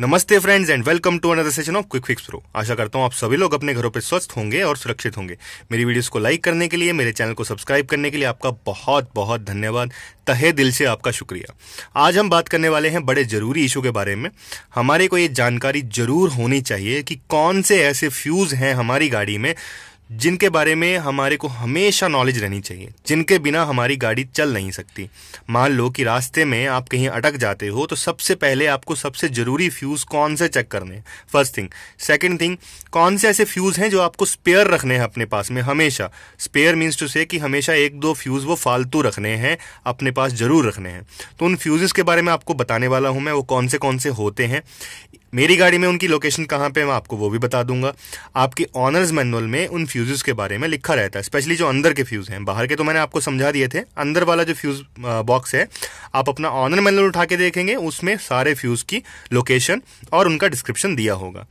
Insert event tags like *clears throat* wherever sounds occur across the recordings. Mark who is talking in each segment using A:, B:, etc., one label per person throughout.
A: नमस्ते friends and welcome to another session of quick fix pro आशा करता हूँ आप सभी लोग अपने घरों पर स्वस्थ होंगे और सुरक्षित होंगे मेरी वीडियोस को लाइक करने के लिए मेरे चैनल को सब्सक्राइब करने के लिए आपका बहुत बहुत धन्यवाद तहे दिल से आपका शुक्रिया आज हम बात करने वाले हैं बड़े ज़रूरी इशू के बारे में हमारे को ये जानकारी जरूर होनी चाहिए कि कौन से ऐसे फ्यूज़ हैं हमारी गाड़ी में जिनके बारे में हमारे को हमेशा नॉलेज रहनी चाहिए जिनके बिना हमारी गाड़ी चल नहीं सकती मान लो कि रास्ते में आप कहीं अटक जाते हो तो सबसे पहले आपको सबसे ज़रूरी फ्यूज़ कौन से चेक करने फर्स्ट थिंग सेकंड थिंग कौन से ऐसे फ्यूज़ हैं जो आपको स्पेयर रखने हैं अपने पास में हमेशा स्पेयर मीन्स टू से कि हमेशा एक दो फ्यूज़ वो फालतू रखने हैं अपने पास ज़रूर रखने हैं तो उन फ्यूज़ के बारे में आपको बताने वाला हूँ मैं वो कौन से कौन से होते हैं मेरी गाड़ी में उनकी लोकेशन कहाँ पे मैं आपको वो भी बता दूंगा आपके ऑनर्स मैनुअल में उन फ्यूज़ के बारे में लिखा रहता है स्पेशली जो अंदर के फ्यूज़ हैं बाहर के तो मैंने आपको समझा दिए थे अंदर वाला जो फ्यूज़ बॉक्स है आप अपना ऑनर मैनुअल उठा के देखेंगे उसमें सारे फ्यूज़ की लोकेशन और उनका डिस्क्रिप्शन दिया होगा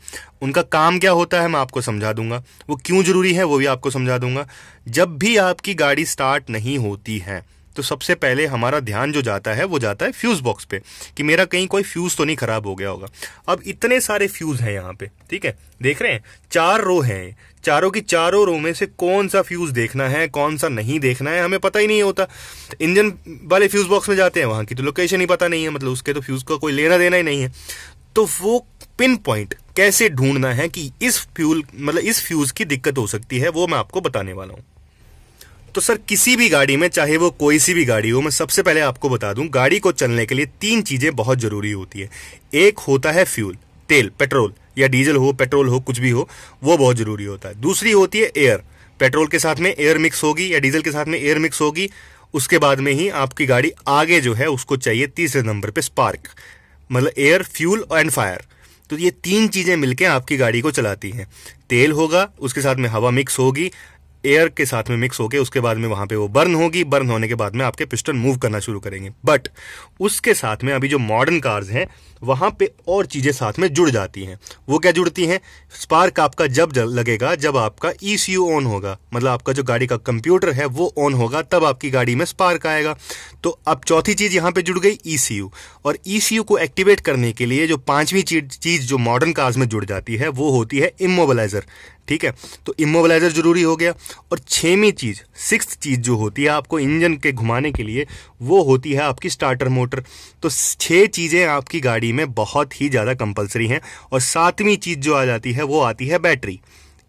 A: उनका काम क्या होता है मैं आपको समझा दूंगा वो क्यों ज़रूरी है वो भी आपको समझा दूंगा जब भी आपकी गाड़ी स्टार्ट नहीं होती है तो सबसे पहले हमारा ध्यान जो जाता है वो जाता है फ्यूज़ बॉक्स पे कि मेरा कहीं कोई फ्यूज़ तो नहीं ख़राब हो गया होगा अब इतने सारे फ्यूज़ हैं यहाँ पे ठीक है देख रहे हैं चार रो हैं चारों की चारों रो में से कौन सा फ्यूज़ देखना है कौन सा नहीं देखना है हमें पता ही नहीं होता इंजन वाले फ्यूज़ बॉक्स में जाते हैं वहाँ की तो लोकेशन ही पता नहीं है मतलब उसके तो फ्यूज़ का कोई लेना देना ही नहीं है तो वो पिन पॉइंट कैसे ढूंढना है कि इस फ्यूल मतलब इस फ्यूज़ की दिक्कत हो सकती है वो मैं आपको बताने वाला हूँ तो सर किसी भी गाड़ी में चाहे वो कोई सी भी गाड़ी हो मैं सबसे पहले आपको बता दूं गाड़ी को चलने के लिए तीन चीज़ें बहुत ज़रूरी होती है एक होता है फ्यूल तेल पेट्रोल या डीजल हो पेट्रोल हो कुछ भी हो वो बहुत ज़रूरी होता है दूसरी होती है एयर पेट्रोल के साथ में एयर मिक्स होगी या डीजल के साथ में एयर मिक्स होगी उसके बाद में ही आपकी गाड़ी आगे जो है उसको चाहिए तीसरे नंबर पे स्पार्क मतलब एयर फ्यूल एंड फायर तो ये तीन चीज़ें मिलके आपकी गाड़ी को चलाती हैं तेल होगा उसके साथ में हवा मिक्स होगी एयर के साथ में मिक्स होके उसके बाद में वहां पे वो बर्न होगी बर्न होने के बाद में आपके पिस्टन मूव करना शुरू करेंगे बट उसके साथ में अभी जो मॉडर्न कार्स हैं वहां पे और चीज़ें साथ में जुड़ जाती हैं वो क्या जुड़ती हैं स्पार्क आपका जब लगेगा जब आपका ई e ऑन होगा मतलब आपका जो गाड़ी का कंप्यूटर है वो ऑन होगा तब आपकी गाड़ी में स्पार्क आएगा तो अब चौथी चीज़ यहां पर जुड़ गई ई e और ई e को एक्टिवेट करने के लिए जो पांचवी चीज़ जो मॉडर्न कार्स में जुड़ जाती है वो होती है इमोबलाइज़र ठीक है तो इमोबलाइजर जरूरी हो गया और छवीं चीज़ सिक्स चीज़ जो होती है आपको इंजन के घुमाने के लिए वो होती है आपकी स्टार्टर मोटर तो छह चीज़ें आपकी गाड़ी में बहुत ही ज़्यादा कंपलसरी हैं और सातवीं चीज़ जो आ जाती है वो आती है बैटरी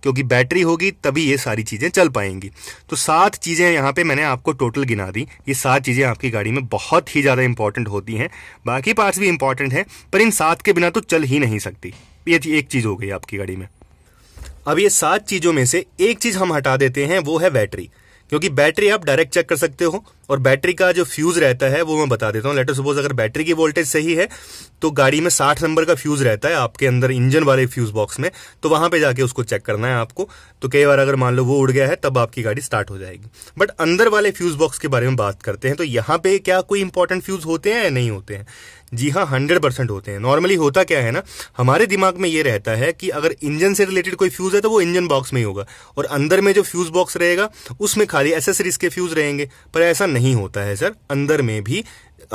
A: क्योंकि बैटरी होगी तभी ये सारी चीज़ें चल पाएंगी तो सात चीज़ें यहां पे मैंने आपको टोटल गिना दी ये सात चीज़ें आपकी गाड़ी में बहुत ही ज़्यादा इंपॉर्टेंट होती हैं बाकी पार्ट्स भी इंपॉर्टेंट हैं पर इन सात के बिना तो चल ही नहीं सकती ये एक चीज़ हो गई आपकी गाड़ी में अब ये सात चीज़ों में से एक चीज़ हम हटा देते हैं वो है बैटरी क्योंकि बैटरी आप डायरेक्ट चेक कर सकते हो और बैटरी का जो फ्यूज रहता है वो मैं बता देता हूँ लेटर सपोज अगर बैटरी की वोल्टेज सही है तो गाड़ी में साठ नंबर का फ्यूज रहता है आपके अंदर इंजन वाले फ्यूज बॉक्स में तो वहां पर जाके उसको चेक करना है आपको तो कई बार अगर मान लो वो उड़ गया है तब आपकी गाड़ी स्टार्ट हो जाएगी बट अंदर वाले फ्यूज बॉक्स के बारे में बात करते हैं तो यहाँ पे क्या कोई इंपॉर्टेंट फ्यूज होते हैं या नहीं होते हैं जी हाँ हंड्रेड परसेंट होते हैं नॉर्मली होता क्या है ना हमारे दिमाग में ये रहता है कि अगर इंजन से रिलेटेड कोई फ्यूज है तो वो इंजन बॉक्स में ही होगा और अंदर में जो फ्यूज बॉक्स रहेगा उसमें खाली एसेसरीज के फ्यूज रहेंगे पर ऐसा नहीं नहीं होता है सर अंदर में भी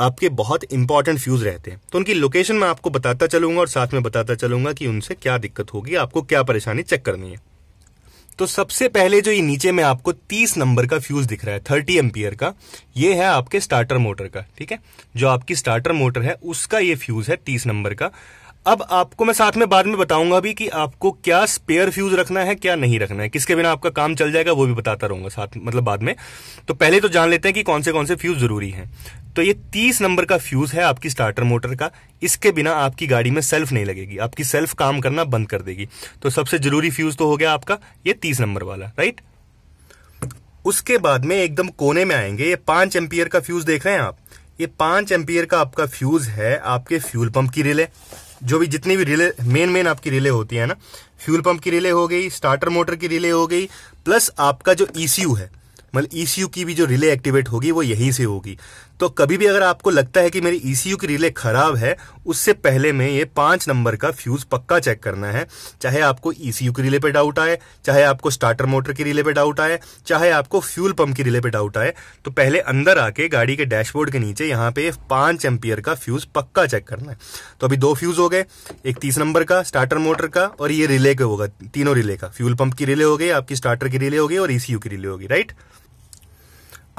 A: आपके बहुत इंपॉर्टेंट फ्यूज रहते हैं तो उनकी लोकेशन मैं आपको बताता चलूंगा और साथ में बताता चलूंगा कि उनसे क्या दिक्कत होगी आपको क्या परेशानी चेक करनी है तो सबसे पहले जो ये नीचे में आपको 30 नंबर का फ्यूज दिख रहा है 30 एम्पियर का ये है आपके स्टार्टर मोटर का ठीक है जो आपकी स्टार्टर मोटर है उसका ये फ्यूज है 30 नंबर का अब आपको मैं साथ में बाद में बताऊंगा भी कि आपको क्या स्पेयर फ्यूज रखना है क्या नहीं रखना है किसके बिना आपका काम चल जाएगा वो भी बताता रहूंगा साथ मतलब बाद में तो पहले तो जान लेते हैं कि कौन से कौन से फ्यूज जरूरी हैं तो ये तीस नंबर का फ्यूज है आपकी स्टार्टर मोटर का इसके बिना आपकी गाड़ी में सेल्फ नहीं लगेगी आपकी सेल्फ काम करना बंद कर देगी तो सबसे जरूरी फ्यूज तो हो गया आपका ये तीस नंबर वाला राइट उसके बाद में एकदम कोने में आएंगे ये पांच एम्पियर का फ्यूज देख रहे हैं आप ये पांच एम्पियर का आपका फ्यूज है आपके फ्यूल पंप की रिले जो भी जितनी भी रिले मेन मेन आपकी रिले होती है ना फ्यूल पंप की रिले हो गई स्टार्टर मोटर की रिले हो गई प्लस आपका जो ईसीयू e है मतलब ईसीयू e की भी जो रिले एक्टिवेट होगी वो यहीं से होगी तो कभी भी अगर आपको लगता है कि मेरी ईसीयू e की रिले खराब है उससे पहले में ये पांच नंबर का फ्यूज पक्का चेक करना है चाहे आपको ईसीयू e की रिले पे डाउट आए चाहे आपको स्टार्टर मोटर की रिले पे डाउट आए चाहे आपको फ्यूल पंप की रिले पे डाउट आए तो पहले अंदर आके गाड़ी के डैशबोर्ड के नीचे यहाँ पे पांच एम्पियर का फ्यूज पक्का चेक करना है तो अभी दो फ्यूज हो गए एक तीस नंबर का स्टार्टर मोटर का और ये रिले का होगा तीनों रिले का फ्यूल पंप की रिले हो गई आपकी स्टार्टर की रिले होगी और ईसीयू e की रिले होगी राइट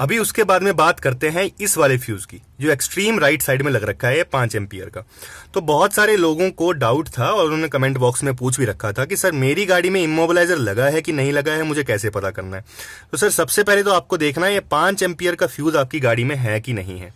A: अभी उसके बाद में बात करते हैं इस वाले फ्यूज की जो एक्सट्रीम राइट साइड में लग रखा है पांच एम्पियर का तो बहुत सारे लोगों को डाउट था और उन्होंने कमेंट बॉक्स में पूछ भी रखा था कि सर मेरी गाड़ी में इमोबलाइजर लगा है कि नहीं लगा है मुझे कैसे पता करना है तो सर सबसे पहले तो आपको देखना है ये पांच एम्पियर का फ्यूज आपकी गाड़ी में है कि नहीं है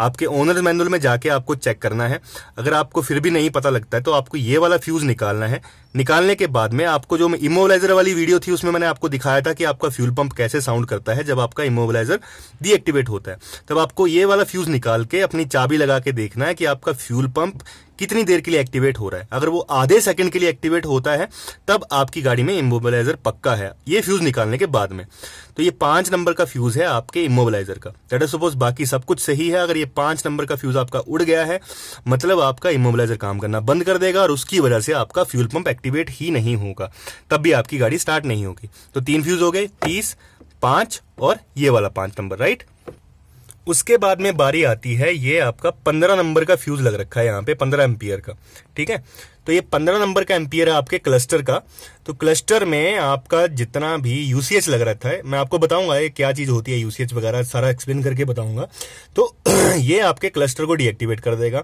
A: आपके ओनर मैनुअल में जाके आपको चेक करना है अगर आपको फिर भी नहीं पता लगता है तो आपको ये वाला फ्यूज निकालना है निकालने के बाद में आपको जो इमोबलाइजर वाली वीडियो थी उसमें मैंने आपको दिखाया था कि आपका फ्यूल पंप कैसे साउंड करता है जब आपका इमोबलाइजर डीएक्टिवेट होता है तब आपको ये वाला फ्यूज निकाल निकाल के अपनी चाबी लगा के देखना है कि आपका फ्यूल पंप कितनी देर के लिए एक्टिवेट हो रहा है अगर वो आधे सेकंड के लिए एक्टिवेट होता है तब आपकी गाड़ी में इमोबलाइजर पक्का है ये फ्यूज निकालने के बाद में तो ये पांच नंबर का फ्यूज है आपके इमोबलाइजर का दैट इज सपोज बाकी सब कुछ सही है अगर ये पांच नंबर का फ्यूज आपका उड़ गया है मतलब आपका इमोबलाइजर काम करना बंद कर देगा और उसकी वजह से आपका फ्यूल पंप एक्टिवेट ही नहीं होगा तब भी आपकी गाड़ी स्टार्ट नहीं होगी तो तीन फ्यूज हो गए तीस पांच और ये वाला पांच नंबर राइट right? उसके बाद में बारी आती है ये आपका पंद्रह नंबर का फ्यूज लग रखा है यहाँ पे पंद्रह एम्पियर का ठीक है तो ये पंद्रह नंबर का एम्पियर है आपके क्लस्टर का तो क्लस्टर में आपका जितना भी यूसीएच लग रहा था मैं आपको बताऊंगा ये क्या चीज होती है यूसीएच वगैरह सारा एक्सप्लेन करके बताऊंगा तो *clears throat* ये आपके क्लस्टर को डीएक्टिवेट कर देगा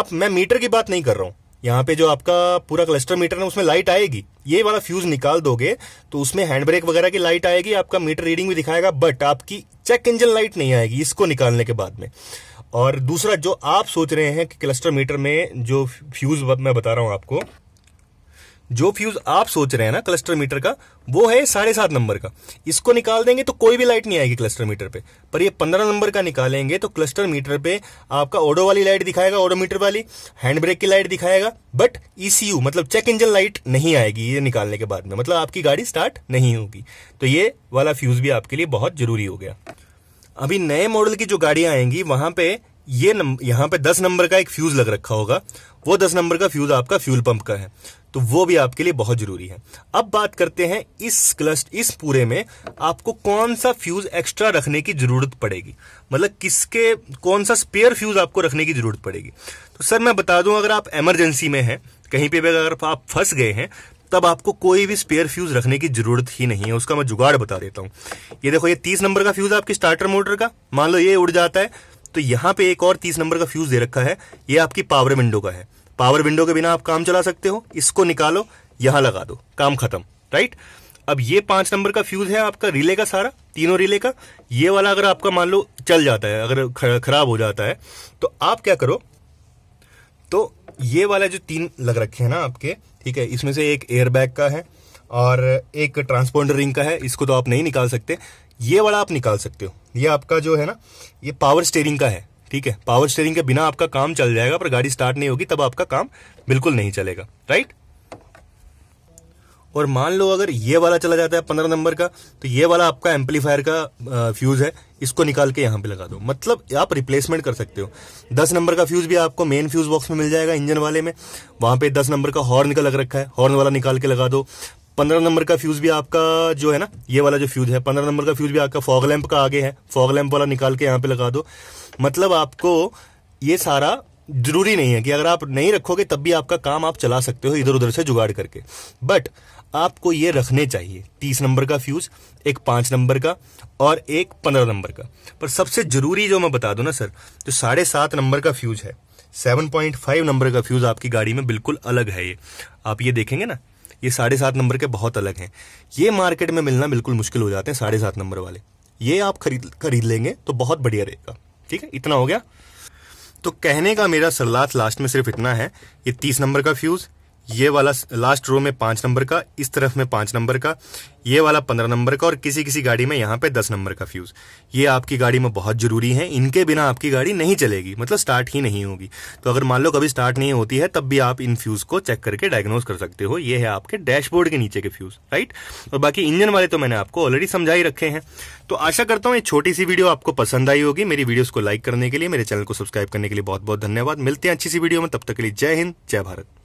A: आप मैं मीटर की बात नहीं कर रहा हूं यहाँ पे जो आपका पूरा क्लस्टर मीटर है उसमें लाइट आएगी ये वाला फ्यूज निकाल दोगे तो उसमें हैंड ब्रेक वगैरह की लाइट आएगी आपका मीटर रीडिंग भी दिखाएगा बट आपकी चेक इंजन लाइट नहीं आएगी इसको निकालने के बाद में और दूसरा जो आप सोच रहे हैं कि क्लस्टर मीटर में जो फ्यूज मैं बता रहा हूँ आपको जो फ्यूज आप सोच रहे हैं ना क्लस्टर मीटर का वो है साढ़े सात नंबर का इसको निकाल देंगे तो कोई भी लाइट नहीं आएगी क्लस्टर मीटर पे पर ये पंद्रह नंबर का निकालेंगे तो क्लस्टर मीटर पे आपका ओडो वाली लाइट दिखाएगा ओडोमीटर वाली हैंड ब्रेक की लाइट दिखाएगा बट ईसीयू e मतलब चेक इंजन लाइट नहीं आएगी ये निकालने के बाद में मतलब आपकी गाड़ी स्टार्ट नहीं होगी तो ये वाला फ्यूज भी आपके लिए बहुत जरूरी हो गया अभी नए मॉडल की जो गाड़ियां आएंगी वहां पे ये यहां पे दस नंबर का एक फ्यूज लग रखा होगा वो दस नंबर का फ्यूज आपका फ्यूल पंप का है तो वो भी आपके लिए बहुत जरूरी है अब बात करते हैं इस क्लस्ट इस पूरे में आपको कौन सा फ्यूज एक्स्ट्रा रखने की जरूरत पड़ेगी मतलब किसके कौन सा स्पेयर फ्यूज आपको रखने की जरूरत पड़ेगी तो सर मैं बता दूं अगर आप इमरजेंसी में हैं कहीं पे भी अगर आप फंस गए हैं तब आपको कोई भी स्पेयर फ्यूज रखने की जरूरत ही नहीं है उसका मैं जुगाड़ बता देता हूँ ये देखो ये तीस नंबर का फ्यूज आपके स्टार्टर मोटर का मान लो ये उड़ जाता है तो यहां पे एक और तीस नंबर का फ्यूज दे रखा है ये आपकी पावर विंडो का है पावर विंडो के बिना आप काम चला सकते हो इसको निकालो यहां लगा दो काम खत्म राइट अब ये पांच नंबर का फ्यूज है आपका रिले का सारा तीनों रिले का ये वाला अगर आपका मान लो चल जाता है अगर खराब हो जाता है तो आप क्या करो तो ये वाला जो तीन लग रखे हैं ना आपके ठीक है इसमें से एक एयरबैग का है और एक ट्रांसपोर्टर रिंग का है इसको तो आप नहीं निकाल सकते ये वाला आप निकाल सकते हो ये आपका जो है ना ये पावर स्टेयरिंग का है ठीक है पावर स्टेयरिंग के बिना आपका काम चल जाएगा पर गाड़ी स्टार्ट नहीं होगी तब आपका काम बिल्कुल नहीं चलेगा राइट और मान लो अगर ये वाला चला जाता है पंद्रह नंबर का तो ये वाला आपका एम्पलीफायर का फ्यूज है इसको निकाल के यहाँ पे लगा दो मतलब आप रिप्लेसमेंट कर सकते हो दस नंबर का फ्यूज भी आपको मेन फ्यूज बॉक्स में मिल जाएगा इंजन वाले में वहां पे दस नंबर का हॉर्न का लग रखा है हॉर्न वाला निकाल के लगा दो पंद्रह नंबर का फ्यूज भी आपका जो है ना ये वाला जो फ्यूज है पंद्रह नंबर का फ्यूज भी आपका फॉग लैम्प का आगे है फॉग लैम्प वाला निकाल के यहाँ पे लगा दो मतलब आपको ये सारा जरूरी नहीं है कि अगर आप नहीं रखोगे तब भी आपका काम आप चला सकते हो इधर उधर से जुगाड़ करके बट आपको ये रखने चाहिए तीस नंबर का फ्यूज एक पांच नंबर का और एक पंद्रह नंबर का पर सबसे जरूरी जो मैं बता दू ना सर जो साढ़े सात नंबर का फ्यूज है सेवन पॉइंट फाइव नंबर का फ्यूज आपकी गाड़ी में बिल्कुल अलग है ये आप ये देखेंगे ना ये साढ़े सात नंबर के बहुत अलग हैं ये मार्केट में मिलना बिल्कुल मुश्किल हो जाते हैं साढ़े सात नंबर वाले ये आप खरीद खरीद लेंगे तो बहुत बढ़िया रहेगा ठीक है इतना हो गया तो कहने का मेरा सलाह लास्ट में सिर्फ इतना है ये तीस नंबर का फ्यूज़ ये वाला लास्ट रो में पांच नंबर का इस तरफ में पांच नंबर का ये वाला पंद्रह नंबर का और किसी किसी गाड़ी में यहाँ पे दस नंबर का फ्यूज़ ये आपकी गाड़ी में बहुत ज़रूरी है इनके बिना आपकी गाड़ी नहीं चलेगी मतलब स्टार्ट ही नहीं होगी तो अगर मान लो कभी स्टार्ट नहीं होती है तब भी आप इन फ्यूज़ को चेक करके डायग्नोज कर सकते हो ये है आपके डैशबोर्ड के नीचे के फ्यूज़ राइट और बाकी इंजन वाले तो मैंने आपको ऑलरेडी समझा ही रखे हैं तो आशा करता हूँ ये छोटी सी वीडियो आपको पसंद आई होगी मेरी वीडियोज़ को लाइक करने के लिए मेरे चैनल को सब्सक्राइब करने के लिए बहुत बहुत धन्यवाद मिलते हैं अच्छी सी वीडियो में तब तक के लिए जय हिंद जय भारत